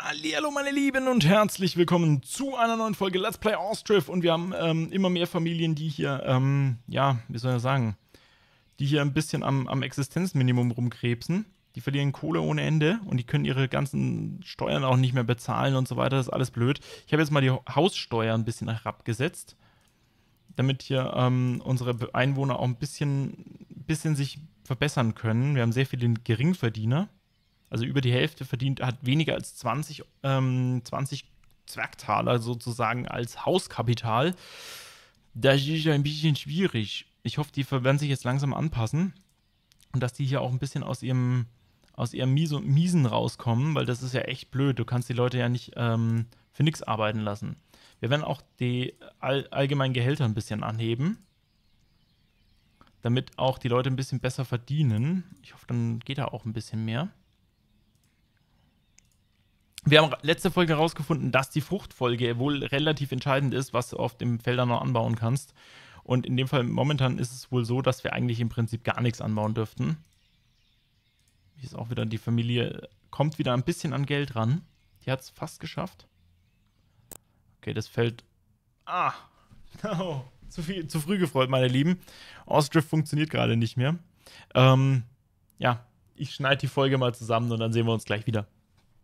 Hallo meine Lieben und herzlich willkommen zu einer neuen Folge Let's Play Austriff und wir haben ähm, immer mehr Familien, die hier, ähm, ja, wie soll ich sagen, die hier ein bisschen am, am Existenzminimum rumkrebsen. Die verlieren Kohle ohne Ende und die können ihre ganzen Steuern auch nicht mehr bezahlen und so weiter, das ist alles blöd. Ich habe jetzt mal die Haussteuer ein bisschen herabgesetzt, damit hier ähm, unsere Einwohner auch ein bisschen, bisschen sich verbessern können. Wir haben sehr viele Geringverdiener also über die Hälfte verdient, hat weniger als 20, ähm, 20 Zwergtaler sozusagen als Hauskapital. Das ist ein bisschen schwierig. Ich hoffe, die werden sich jetzt langsam anpassen und dass die hier auch ein bisschen aus ihrem, aus ihrem Miesen rauskommen, weil das ist ja echt blöd. Du kannst die Leute ja nicht ähm, für nichts arbeiten lassen. Wir werden auch die all, allgemeinen Gehälter ein bisschen anheben, damit auch die Leute ein bisschen besser verdienen. Ich hoffe, dann geht da auch ein bisschen mehr. Wir haben letzte Folge herausgefunden, dass die Fruchtfolge wohl relativ entscheidend ist, was du auf dem Felder noch anbauen kannst. Und in dem Fall momentan ist es wohl so, dass wir eigentlich im Prinzip gar nichts anbauen dürften. Hier ist auch wieder die Familie, kommt wieder ein bisschen an Geld ran. Die hat es fast geschafft. Okay, das Feld. Ah! No. Zu, viel, zu früh gefreut, meine Lieben. Ausdrift funktioniert gerade nicht mehr. Ähm, ja, ich schneide die Folge mal zusammen und dann sehen wir uns gleich wieder.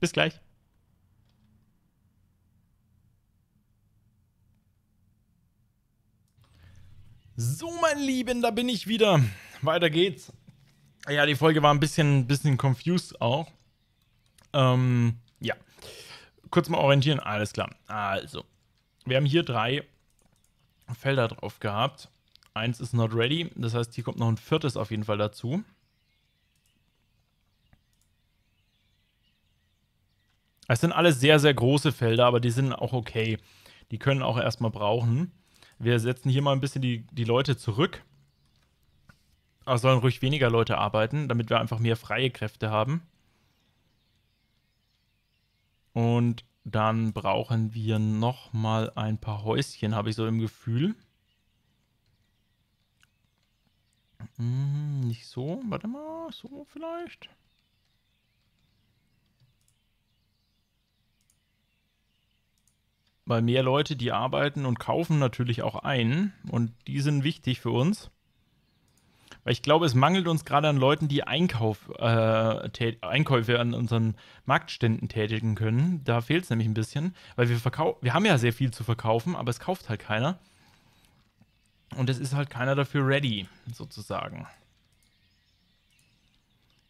Bis gleich. So, mein Lieben, da bin ich wieder. Weiter geht's. Ja, die Folge war ein bisschen, bisschen confused auch. Ähm, ja. Kurz mal orientieren, alles klar. Also, wir haben hier drei Felder drauf gehabt. Eins ist not ready, das heißt, hier kommt noch ein viertes auf jeden Fall dazu. Es sind alles sehr, sehr große Felder, aber die sind auch okay. Die können auch erstmal brauchen wir setzen hier mal ein bisschen die, die Leute zurück. Aber sollen ruhig weniger Leute arbeiten, damit wir einfach mehr freie Kräfte haben. Und dann brauchen wir noch mal ein paar Häuschen, habe ich so im Gefühl. Hm, nicht so, warte mal, so vielleicht. weil mehr Leute, die arbeiten und kaufen natürlich auch ein und die sind wichtig für uns. Weil ich glaube, es mangelt uns gerade an Leuten, die Einkauf, äh, Einkäufe an unseren Marktständen tätigen können. Da fehlt es nämlich ein bisschen, weil wir wir haben ja sehr viel zu verkaufen, aber es kauft halt keiner. Und es ist halt keiner dafür ready, sozusagen.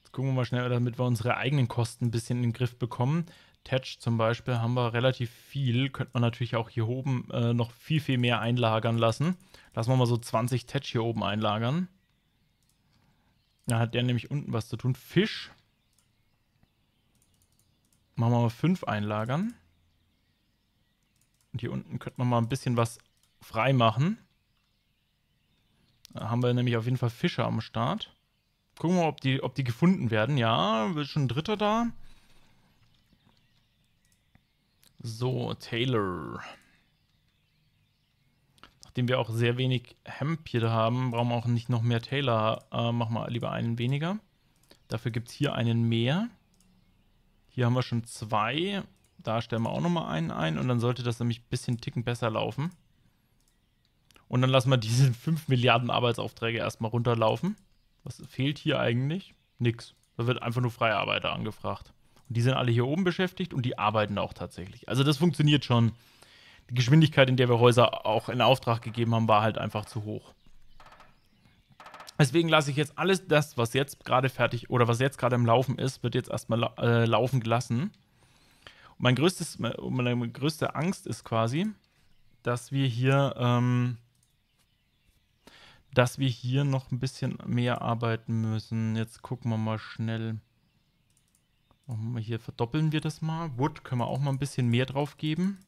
Jetzt gucken wir mal schnell, damit wir unsere eigenen Kosten ein bisschen in den Griff bekommen. Tetch zum Beispiel haben wir relativ viel. Könnte man natürlich auch hier oben äh, noch viel, viel mehr einlagern lassen. Lassen wir mal so 20 Tetch hier oben einlagern. Da hat der nämlich unten was zu tun. Fisch. Machen wir mal 5 einlagern. Und hier unten könnte man mal ein bisschen was frei machen. Da haben wir nämlich auf jeden Fall Fische am Start. Gucken wir mal, ob die, ob die gefunden werden. Ja, ist schon ein dritter da. So, Taylor. Nachdem wir auch sehr wenig Hemp hier haben, brauchen wir auch nicht noch mehr Taylor. Äh, machen wir lieber einen weniger. Dafür gibt es hier einen mehr. Hier haben wir schon zwei. Da stellen wir auch nochmal einen ein und dann sollte das nämlich ein bisschen ticken besser laufen. Und dann lassen wir diese 5 Milliarden Arbeitsaufträge erstmal runterlaufen. Was fehlt hier eigentlich? Nix. Da wird einfach nur Freiarbeiter angefragt. Und die sind alle hier oben beschäftigt und die arbeiten auch tatsächlich. Also das funktioniert schon. Die Geschwindigkeit, in der wir Häuser auch in Auftrag gegeben haben, war halt einfach zu hoch. Deswegen lasse ich jetzt alles das, was jetzt gerade fertig oder was jetzt gerade im Laufen ist, wird jetzt erstmal äh, laufen gelassen. Und mein größtes, meine größte Angst ist quasi, dass wir hier, ähm, dass wir hier noch ein bisschen mehr arbeiten müssen. Jetzt gucken wir mal schnell. Machen wir hier, verdoppeln wir das mal. Wood können wir auch mal ein bisschen mehr drauf geben.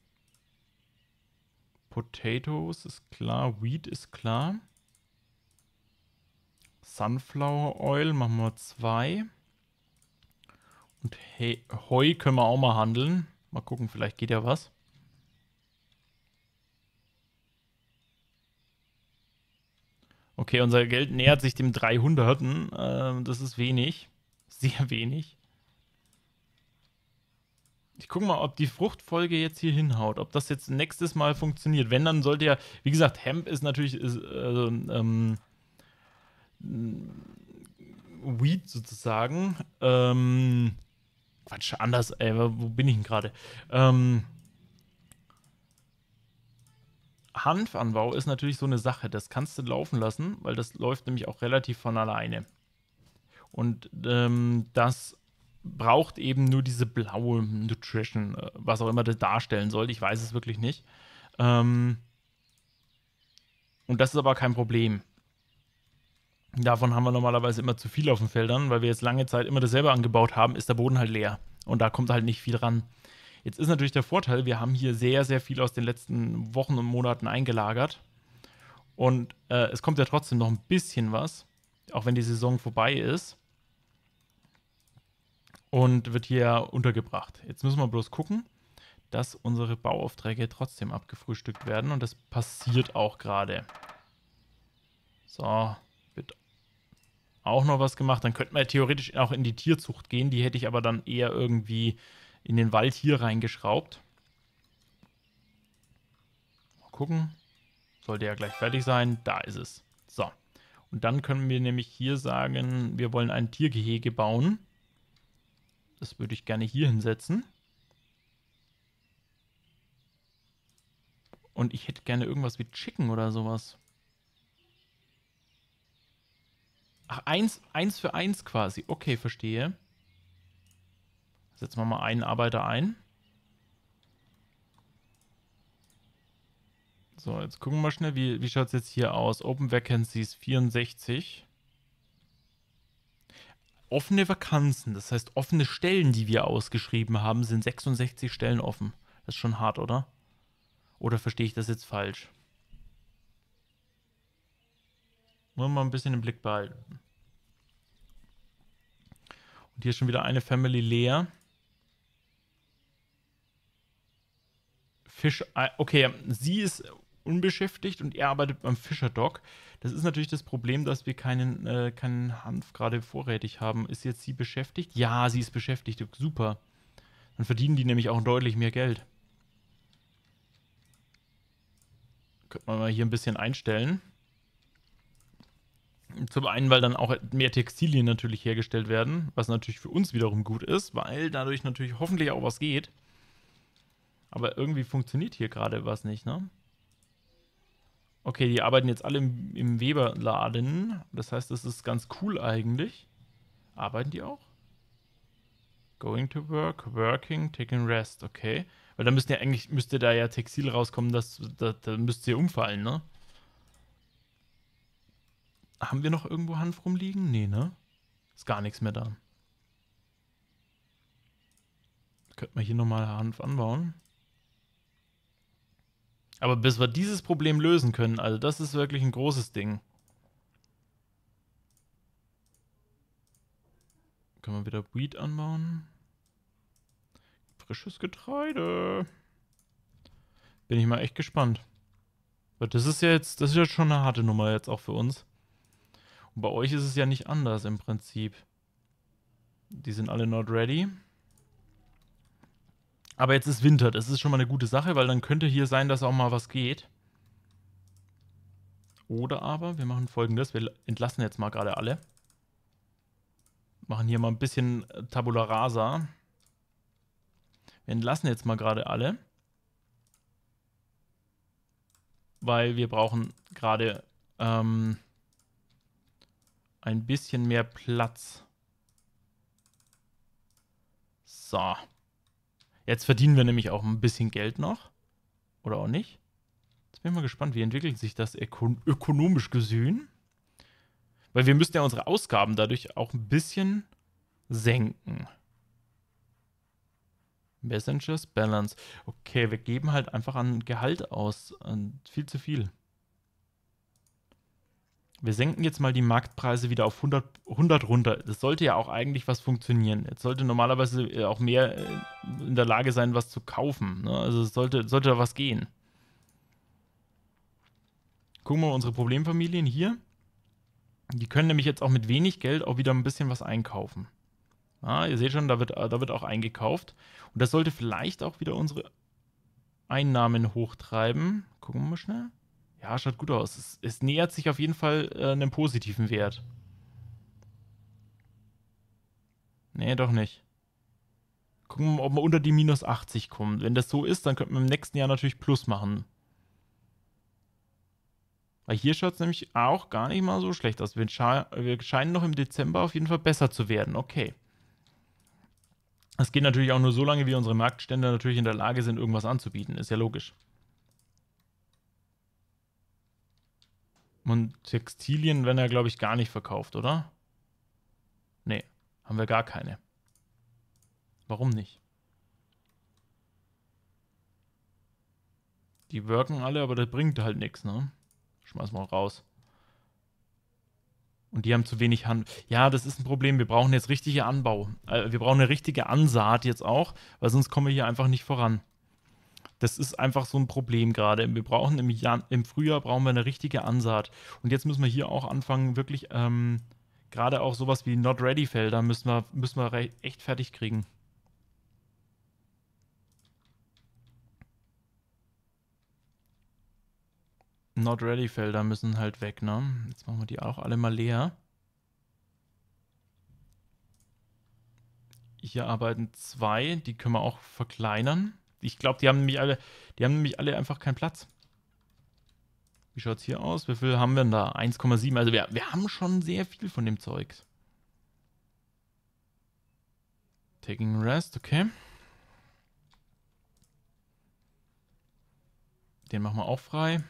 Potatoes ist klar, Wheat ist klar. Sunflower Oil machen wir zwei. Und Heu können wir auch mal handeln. Mal gucken, vielleicht geht ja was. Okay, unser Geld nähert sich dem 300. Ähm, das ist wenig. Sehr wenig. Ich gucke mal, ob die Fruchtfolge jetzt hier hinhaut, ob das jetzt nächstes Mal funktioniert. Wenn, dann sollte ja, wie gesagt, Hemp ist natürlich ist, äh, ähm, Weed sozusagen. Ähm, Quatsch, anders, ey, wo bin ich denn gerade? Ähm, Hanfanbau ist natürlich so eine Sache, das kannst du laufen lassen, weil das läuft nämlich auch relativ von alleine. Und ähm, das braucht eben nur diese blaue Nutrition, äh, was auch immer das darstellen soll. Ich weiß es wirklich nicht. Ähm und das ist aber kein Problem. Davon haben wir normalerweise immer zu viel auf den Feldern, weil wir jetzt lange Zeit immer dasselbe angebaut haben, ist der Boden halt leer. Und da kommt halt nicht viel ran. Jetzt ist natürlich der Vorteil, wir haben hier sehr, sehr viel aus den letzten Wochen und Monaten eingelagert. Und äh, es kommt ja trotzdem noch ein bisschen was, auch wenn die Saison vorbei ist und wird hier untergebracht. Jetzt müssen wir bloß gucken, dass unsere Bauaufträge trotzdem abgefrühstückt werden und das passiert auch gerade. So, wird auch noch was gemacht. Dann könnten wir theoretisch auch in die Tierzucht gehen. Die hätte ich aber dann eher irgendwie in den Wald hier reingeschraubt. Mal gucken. Sollte ja gleich fertig sein. Da ist es. So. Und dann können wir nämlich hier sagen, wir wollen ein Tiergehege bauen. Das würde ich gerne hier hinsetzen. Und ich hätte gerne irgendwas wie Chicken oder sowas. Ach, eins, eins für eins quasi. Okay, verstehe. Setzen wir mal einen Arbeiter ein. So, jetzt gucken wir mal schnell, wie, wie schaut es jetzt hier aus? Open Vacancies 64 offene Vakanzen, das heißt offene Stellen, die wir ausgeschrieben haben, sind 66 Stellen offen. Das ist schon hart, oder? Oder verstehe ich das jetzt falsch? Nur mal ein bisschen im Blick behalten. Und hier ist schon wieder eine Family leer. Fisch. Äh, okay, sie ist unbeschäftigt und er arbeitet beim Fischerdock. Das ist natürlich das Problem, dass wir keinen, äh, keinen Hanf gerade vorrätig haben. Ist jetzt sie beschäftigt? Ja, sie ist beschäftigt. Super. Dann verdienen die nämlich auch deutlich mehr Geld. Könnte man mal hier ein bisschen einstellen. Zum einen, weil dann auch mehr Textilien natürlich hergestellt werden, was natürlich für uns wiederum gut ist, weil dadurch natürlich hoffentlich auch was geht. Aber irgendwie funktioniert hier gerade was nicht, ne? Okay, die arbeiten jetzt alle im, im Weberladen. Das heißt, das ist ganz cool eigentlich. Arbeiten die auch? Going to work, working, taking rest, okay. Weil da müsste ja eigentlich, müsste da ja Textil rauskommen, das, da, da müsste ihr umfallen, ne? Haben wir noch irgendwo Hanf rumliegen? Nee, ne? Ist gar nichts mehr da. Könnte man hier nochmal Hanf anbauen. Aber bis wir dieses Problem lösen können, also das ist wirklich ein großes Ding. Können wir wieder Weed anbauen? Frisches Getreide. Bin ich mal echt gespannt. Aber das ist ja jetzt, das ist ja schon eine harte Nummer jetzt auch für uns. Und bei euch ist es ja nicht anders im Prinzip. Die sind alle not ready. Aber jetzt ist Winter, das ist schon mal eine gute Sache, weil dann könnte hier sein, dass auch mal was geht. Oder aber, wir machen folgendes, wir entlassen jetzt mal gerade alle. Machen hier mal ein bisschen äh, Tabula Rasa. Wir entlassen jetzt mal gerade alle. Weil wir brauchen gerade ähm, ein bisschen mehr Platz. So. Jetzt verdienen wir nämlich auch ein bisschen Geld noch. Oder auch nicht. Jetzt bin ich mal gespannt, wie entwickelt sich das öko ökonomisch gesehen. Weil wir müssen ja unsere Ausgaben dadurch auch ein bisschen senken. Messengers Balance. Okay, wir geben halt einfach an Gehalt aus. Und viel zu viel wir senken jetzt mal die Marktpreise wieder auf 100, 100 runter. Das sollte ja auch eigentlich was funktionieren. Jetzt sollte normalerweise äh, auch mehr äh, in der Lage sein, was zu kaufen. Ne? Also es sollte, sollte da was gehen. Gucken wir mal unsere Problemfamilien hier. Die können nämlich jetzt auch mit wenig Geld auch wieder ein bisschen was einkaufen. Ah, ihr seht schon, da wird, da wird auch eingekauft. Und das sollte vielleicht auch wieder unsere Einnahmen hochtreiben. Gucken wir mal schnell. Ja, schaut gut aus. Es, es nähert sich auf jeden Fall äh, einem positiven Wert. Nee, doch nicht. Gucken wir, mal, ob wir unter die minus 80 kommen. Wenn das so ist, dann könnten wir im nächsten Jahr natürlich Plus machen. Weil hier schaut es nämlich auch gar nicht mal so schlecht aus. Wir, sche wir scheinen noch im Dezember auf jeden Fall besser zu werden. Okay. Das geht natürlich auch nur so lange, wie unsere Marktstände natürlich in der Lage sind, irgendwas anzubieten. Ist ja logisch. Und Textilien werden ja, glaube ich, gar nicht verkauft, oder? Nee, haben wir gar keine. Warum nicht? Die wirken alle, aber das bringt halt nichts, ne? Schmeiß mal raus. Und die haben zu wenig Hand. Ja, das ist ein Problem. Wir brauchen jetzt richtige Anbau. Äh, wir brauchen eine richtige Ansaat jetzt auch, weil sonst kommen wir hier einfach nicht voran. Das ist einfach so ein Problem gerade. Wir brauchen im, Jan im Frühjahr brauchen wir eine richtige Ansaat. Und jetzt müssen wir hier auch anfangen, wirklich ähm, gerade auch sowas wie Not Ready Felder müssen wir, müssen wir echt fertig kriegen. Not Ready Felder müssen halt weg, ne? Jetzt machen wir die auch alle mal leer. Hier arbeiten zwei, die können wir auch verkleinern ich glaube, die haben nämlich alle, die haben nämlich alle einfach keinen Platz. Wie schaut es hier aus? Wie viel haben wir denn da? 1,7. Also wir, wir haben schon sehr viel von dem Zeug. Taking Rest, okay. Den machen wir auch frei.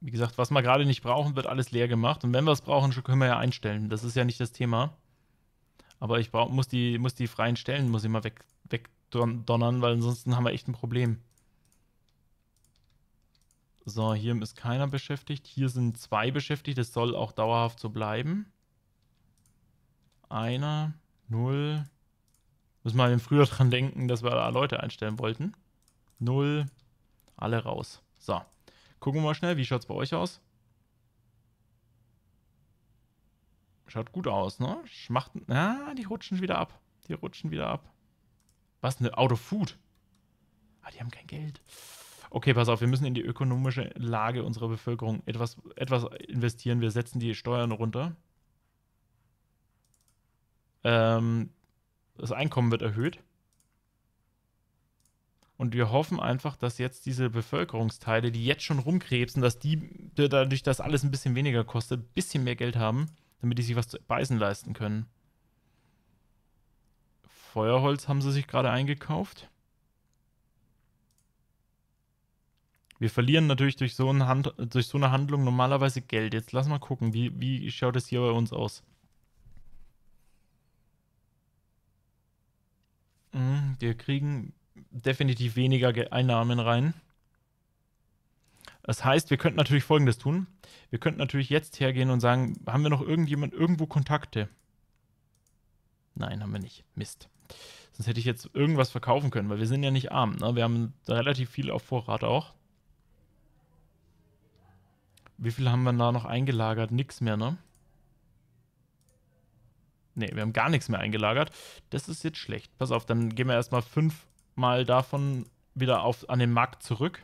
Wie gesagt, was wir gerade nicht brauchen, wird alles leer gemacht. Und wenn wir es brauchen, können wir ja einstellen. Das ist ja nicht das Thema. Aber ich muss, die, muss die freien Stellen muss ich mal weg, weg donnern, weil ansonsten haben wir echt ein Problem. So, hier ist keiner beschäftigt. Hier sind zwei beschäftigt. Das soll auch dauerhaft so bleiben. Einer, null. Müssen wir früher dran denken, dass wir da Leute einstellen wollten. Null. Alle raus. So. Gucken wir mal schnell, wie schaut es bei euch aus? Schaut gut aus, ne? Schmachten. Na, ah, die rutschen wieder ab. Die rutschen wieder ab. Was? Eine Out of Food? Ah, die haben kein Geld. Okay, pass auf, wir müssen in die ökonomische Lage unserer Bevölkerung etwas, etwas investieren. Wir setzen die Steuern runter. Ähm, das Einkommen wird erhöht. Und wir hoffen einfach, dass jetzt diese Bevölkerungsteile, die jetzt schon rumkrebsen, dass die dadurch, dass alles ein bisschen weniger kostet, ein bisschen mehr Geld haben, damit die sich was zu beißen leisten können. Feuerholz haben sie sich gerade eingekauft. Wir verlieren natürlich durch so, Hand, durch so, eine Handlung normalerweise Geld. Jetzt lass mal gucken, wie, wie schaut es hier bei uns aus? Mhm, wir kriegen definitiv weniger Einnahmen rein. Das heißt, wir könnten natürlich Folgendes tun. Wir könnten natürlich jetzt hergehen und sagen, haben wir noch irgendjemand irgendwo Kontakte? Nein, haben wir nicht. Mist. Sonst hätte ich jetzt irgendwas verkaufen können, weil wir sind ja nicht arm. Ne? Wir haben relativ viel auf Vorrat auch. Wie viel haben wir da noch eingelagert? Nix mehr, ne? Ne, wir haben gar nichts mehr eingelagert. Das ist jetzt schlecht. Pass auf, dann gehen wir erstmal fünfmal davon wieder auf, an den Markt zurück.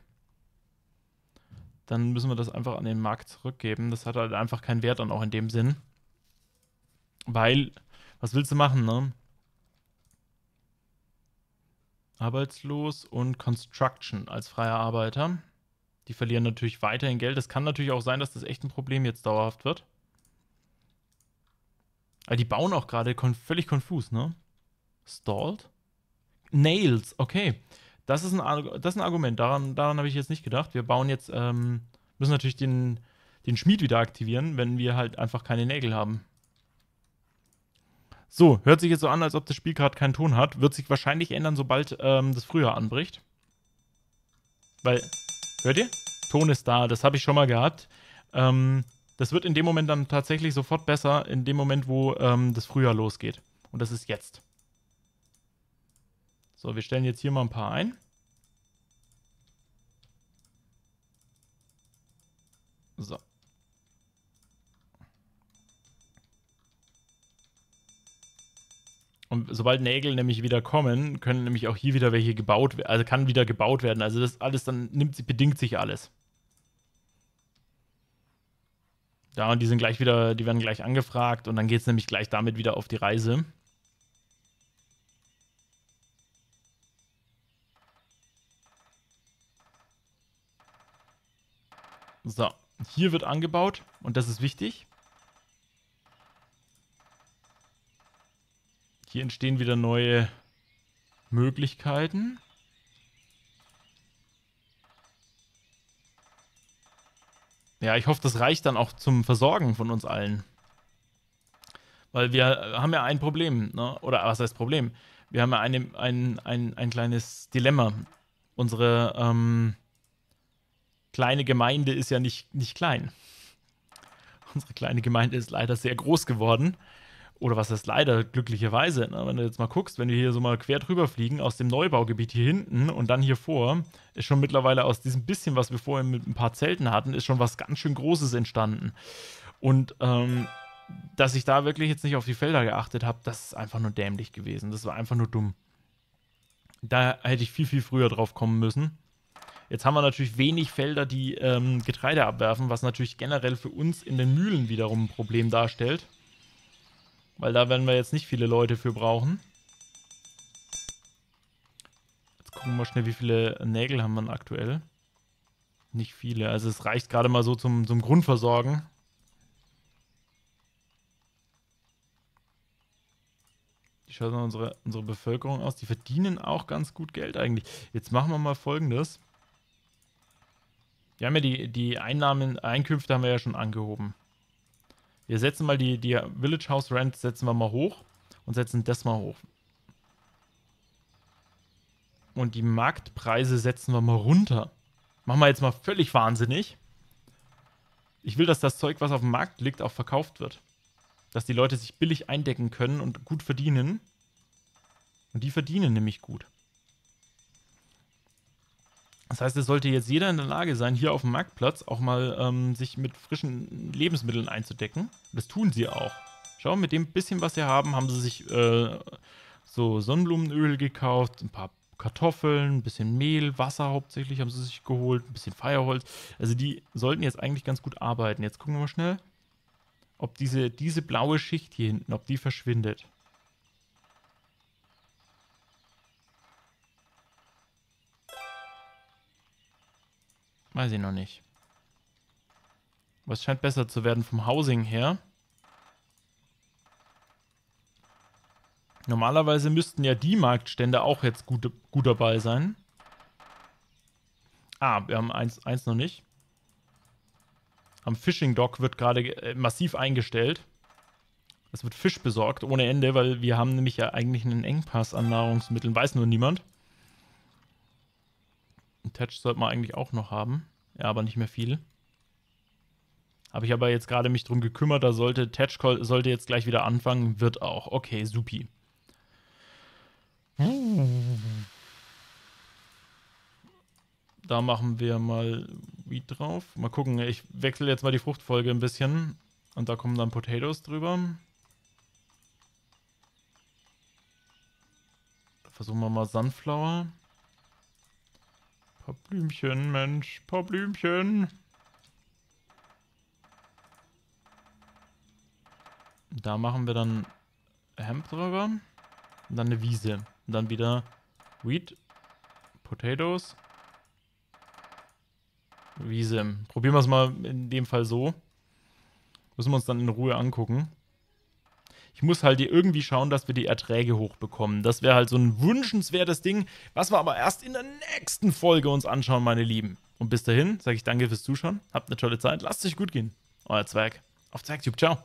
Dann müssen wir das einfach an den Markt zurückgeben. Das hat halt einfach keinen Wert dann auch in dem Sinn. Weil was willst du machen, ne? Arbeitslos und Construction als freier Arbeiter. Die verlieren natürlich weiterhin Geld. Es kann natürlich auch sein, dass das echt ein Problem jetzt dauerhaft wird. Aber die bauen auch gerade kon völlig konfus, ne? Stalled? Nails, okay. Das ist ein, Ar das ist ein Argument. Daran, daran habe ich jetzt nicht gedacht. Wir bauen jetzt, ähm, müssen natürlich den, den Schmied wieder aktivieren, wenn wir halt einfach keine Nägel haben. So, hört sich jetzt so an, als ob das Spiel gerade keinen Ton hat. Wird sich wahrscheinlich ändern, sobald ähm, das Frühjahr anbricht. Weil, hört ihr? Ton ist da, das habe ich schon mal gehabt. Ähm, das wird in dem Moment dann tatsächlich sofort besser, in dem Moment, wo ähm, das Frühjahr losgeht. Und das ist jetzt. So, wir stellen jetzt hier mal ein paar ein. So. Und sobald Nägel nämlich wieder kommen, können nämlich auch hier wieder welche gebaut werden, also kann wieder gebaut werden. Also das alles dann nimmt, bedingt sich alles. Ja, und die sind gleich wieder, die werden gleich angefragt und dann geht es nämlich gleich damit wieder auf die Reise. So, hier wird angebaut und das ist wichtig. Hier entstehen wieder neue Möglichkeiten. Ja, ich hoffe, das reicht dann auch zum Versorgen von uns allen. Weil wir haben ja ein Problem, ne? oder was heißt Problem? Wir haben ja eine, ein, ein, ein kleines Dilemma. Unsere ähm, kleine Gemeinde ist ja nicht, nicht klein. Unsere kleine Gemeinde ist leider sehr groß geworden oder was heißt leider, glücklicherweise, ne? wenn du jetzt mal guckst, wenn wir hier so mal quer drüber fliegen, aus dem Neubaugebiet hier hinten und dann hier vor, ist schon mittlerweile aus diesem bisschen, was wir vorher mit ein paar Zelten hatten, ist schon was ganz schön Großes entstanden. Und ähm, dass ich da wirklich jetzt nicht auf die Felder geachtet habe, das ist einfach nur dämlich gewesen. Das war einfach nur dumm. Da hätte ich viel, viel früher drauf kommen müssen. Jetzt haben wir natürlich wenig Felder, die ähm, Getreide abwerfen, was natürlich generell für uns in den Mühlen wiederum ein Problem darstellt. Weil da werden wir jetzt nicht viele Leute für brauchen. Jetzt gucken wir mal schnell, wie viele Nägel haben wir aktuell. Nicht viele. Also es reicht gerade mal so zum, zum Grundversorgen. Wie schaut unsere, unsere Bevölkerung aus? Die verdienen auch ganz gut Geld eigentlich. Jetzt machen wir mal folgendes. Wir haben ja die, die Einnahmen, Einkünfte haben wir ja schon angehoben. Wir setzen mal die, die Village House Rent, setzen wir mal hoch und setzen das mal hoch. Und die Marktpreise setzen wir mal runter. Machen wir jetzt mal völlig wahnsinnig. Ich will, dass das Zeug, was auf dem Markt liegt, auch verkauft wird. Dass die Leute sich billig eindecken können und gut verdienen. Und die verdienen nämlich gut. Das heißt, es sollte jetzt jeder in der Lage sein, hier auf dem Marktplatz auch mal ähm, sich mit frischen Lebensmitteln einzudecken. Das tun sie auch. Schau, mit dem bisschen, was sie haben, haben sie sich äh, so Sonnenblumenöl gekauft, ein paar Kartoffeln, ein bisschen Mehl, Wasser hauptsächlich haben sie sich geholt, ein bisschen Feuerholz. Also die sollten jetzt eigentlich ganz gut arbeiten. Jetzt gucken wir mal schnell, ob diese, diese blaue Schicht hier hinten, ob die verschwindet. Weiß ich noch nicht. Was scheint besser zu werden vom Housing her. Normalerweise müssten ja die Marktstände auch jetzt gut, gut dabei sein. Ah, wir haben eins, eins noch nicht. Am Fishing Dock wird gerade äh, massiv eingestellt. Es wird Fisch besorgt ohne Ende, weil wir haben nämlich ja eigentlich einen Engpass an Nahrungsmitteln. Weiß nur niemand. Ein Touch sollte man eigentlich auch noch haben. Ja, aber nicht mehr viel. Habe ich aber jetzt gerade mich drum gekümmert, da sollte Attach Call sollte jetzt gleich wieder anfangen, wird auch. Okay, supi. Da machen wir mal Weed drauf. Mal gucken, ich wechsle jetzt mal die Fruchtfolge ein bisschen. Und da kommen dann Potatoes drüber. Versuchen wir mal Sunflower. Paar Blümchen, Mensch, paar Blümchen. Da machen wir dann Hemp drüber. Und dann eine Wiese. Und dann wieder Wheat, Potatoes, Wiese. Probieren wir es mal in dem Fall so. Müssen wir uns dann in Ruhe angucken. Ich muss halt irgendwie schauen, dass wir die Erträge hochbekommen. Das wäre halt so ein wünschenswertes Ding, was wir aber erst in der nächsten Folge uns anschauen, meine Lieben. Und bis dahin sage ich danke fürs Zuschauen. Habt eine tolle Zeit. Lasst es euch gut gehen. Euer Zwerg. Auf Zwergtube. Ciao.